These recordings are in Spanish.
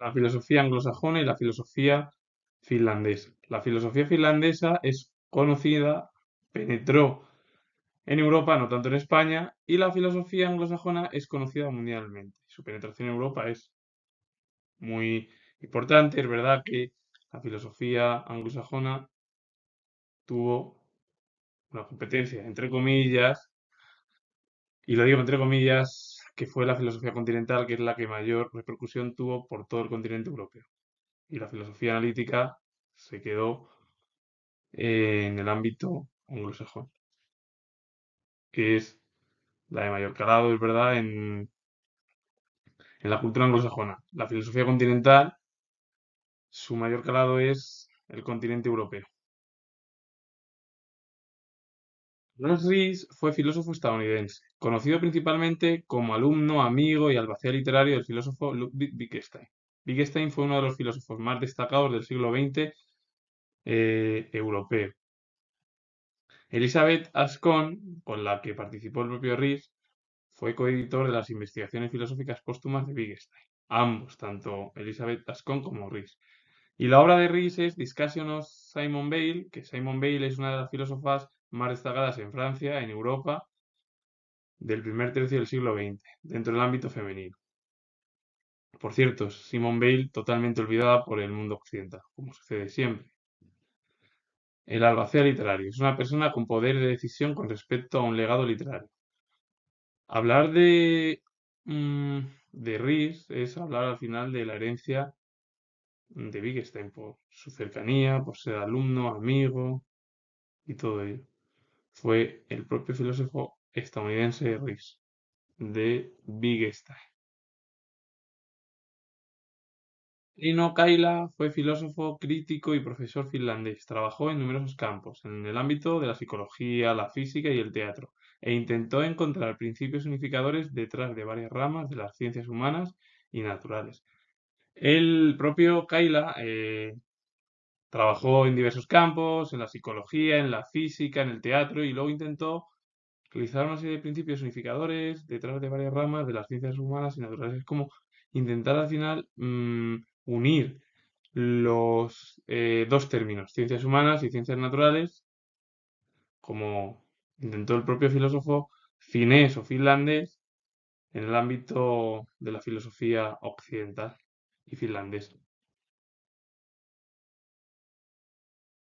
la filosofía anglosajona y la filosofía finlandesa. La filosofía finlandesa es conocida, penetró en Europa, no tanto en España, y la filosofía anglosajona es conocida mundialmente. Su penetración en Europa es muy importante. Es verdad que la filosofía anglosajona tuvo una competencia, entre comillas, y lo digo entre comillas, que fue la filosofía continental, que es la que mayor repercusión tuvo por todo el continente europeo. Y la filosofía analítica se quedó eh, en el ámbito anglosajón, que es la de mayor calado, es verdad, en, en la cultura anglosajona. La filosofía continental, su mayor calado es el continente europeo. Ries fue filósofo estadounidense, conocido principalmente como alumno, amigo y albacea literario del filósofo Ludwig Wittgenstein. Wittgenstein fue uno de los filósofos más destacados del siglo XX eh, europeo. Elizabeth Ascon, con la que participó el propio Rees, fue coeditor de las investigaciones filosóficas póstumas de Wittgenstein. Ambos, tanto Elizabeth Ascon como Rees. Y la obra de Rhys es of Simon Bale, que Simon Bale es una de las filósofas más destacadas en Francia, en Europa, del primer tercio del siglo XX, dentro del ámbito femenino. Por cierto, Simon Bale totalmente olvidada por el mundo occidental, como sucede siempre. El albacea literario es una persona con poder de decisión con respecto a un legado literario. Hablar de, mm, de es hablar al final de la herencia de Wittgenstein por su cercanía, por ser alumno, amigo y todo ello. Fue el propio filósofo estadounidense Riz de Wittgenstein. Rino Kaila fue filósofo, crítico y profesor finlandés. Trabajó en numerosos campos, en el ámbito de la psicología, la física y el teatro, e intentó encontrar principios unificadores detrás de varias ramas de las ciencias humanas y naturales, el propio Kaila eh, trabajó en diversos campos, en la psicología, en la física, en el teatro, y luego intentó realizar una serie de principios unificadores detrás de varias ramas de las ciencias humanas y naturales. Es como intentar al final mm, unir los eh, dos términos, ciencias humanas y ciencias naturales, como intentó el propio filósofo finés o finlandés en el ámbito de la filosofía occidental y finlandés.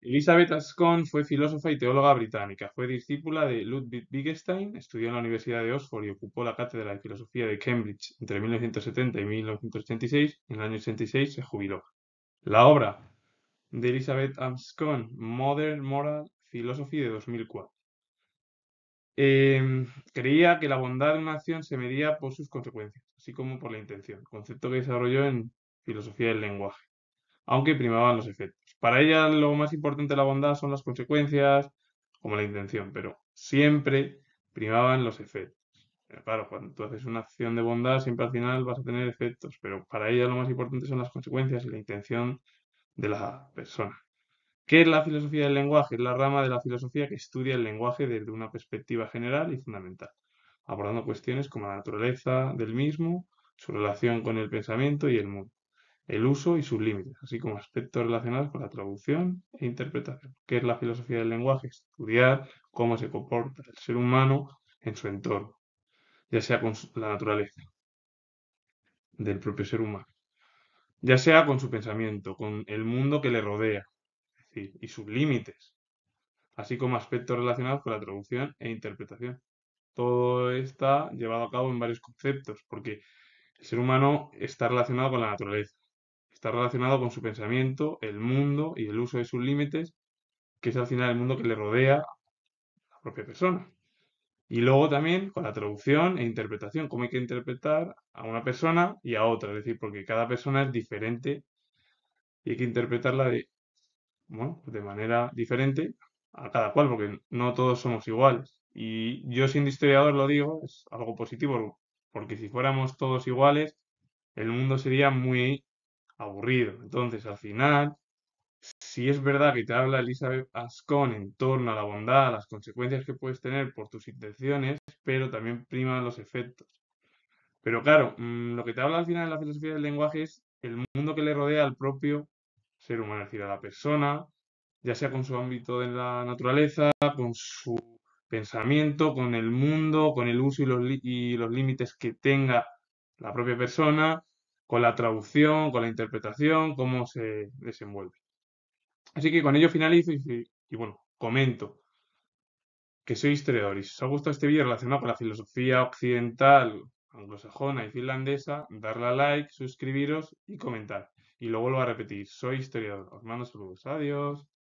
Elizabeth Ascon fue filósofa y teóloga británica. Fue discípula de Ludwig Wittgenstein, estudió en la Universidad de Oxford y ocupó la cátedra de filosofía de Cambridge entre 1970 y 1986. En el año 86 se jubiló. La obra de Elizabeth Ascon, Modern Moral Philosophy de 2004. Em, creía que la bondad de una acción se medía por sus consecuencias, así como por la intención, concepto que desarrolló en filosofía del lenguaje, aunque primaban los efectos. Para ella lo más importante de la bondad son las consecuencias, como la intención, pero siempre primaban los efectos. claro, cuando tú haces una acción de bondad, siempre al final vas a tener efectos, pero para ella lo más importante son las consecuencias y la intención de la persona. ¿Qué es la filosofía del lenguaje? Es la rama de la filosofía que estudia el lenguaje desde una perspectiva general y fundamental, abordando cuestiones como la naturaleza del mismo, su relación con el pensamiento y el mundo el uso y sus límites, así como aspectos relacionados con la traducción e interpretación. ¿Qué es la filosofía del lenguaje? Estudiar cómo se comporta el ser humano en su entorno, ya sea con la naturaleza del propio ser humano, ya sea con su pensamiento, con el mundo que le rodea, es decir, y sus límites, así como aspectos relacionados con la traducción e interpretación. Todo está llevado a cabo en varios conceptos, porque el ser humano está relacionado con la naturaleza Está relacionado con su pensamiento, el mundo y el uso de sus límites, que es al final el mundo que le rodea a la propia persona. Y luego también con la traducción e interpretación, cómo hay que interpretar a una persona y a otra, es decir, porque cada persona es diferente y hay que interpretarla de, pues manera diferente a cada cual, porque no todos somos iguales. Y yo siendo historiador lo digo, es algo positivo, porque si fuéramos todos iguales, el mundo sería muy aburrido. Entonces, al final, si es verdad que te habla Elizabeth Ascon en torno a la bondad, a las consecuencias que puedes tener por tus intenciones, pero también prima los efectos. Pero claro, mm, lo que te habla al final de la filosofía del lenguaje es el mundo que le rodea al propio ser humano, es decir, a la persona, ya sea con su ámbito de la naturaleza, con su pensamiento, con el mundo, con el uso y los, y los límites que tenga la propia persona, con la traducción, con la interpretación, cómo se desenvuelve. Así que con ello finalizo y, bueno, comento que soy historiador y si os ha gustado este vídeo relacionado con la filosofía occidental, anglosajona y finlandesa, darle a like, suscribiros y comentar. Y lo vuelvo a repetir, soy historiador. Os mando saludos. Adiós.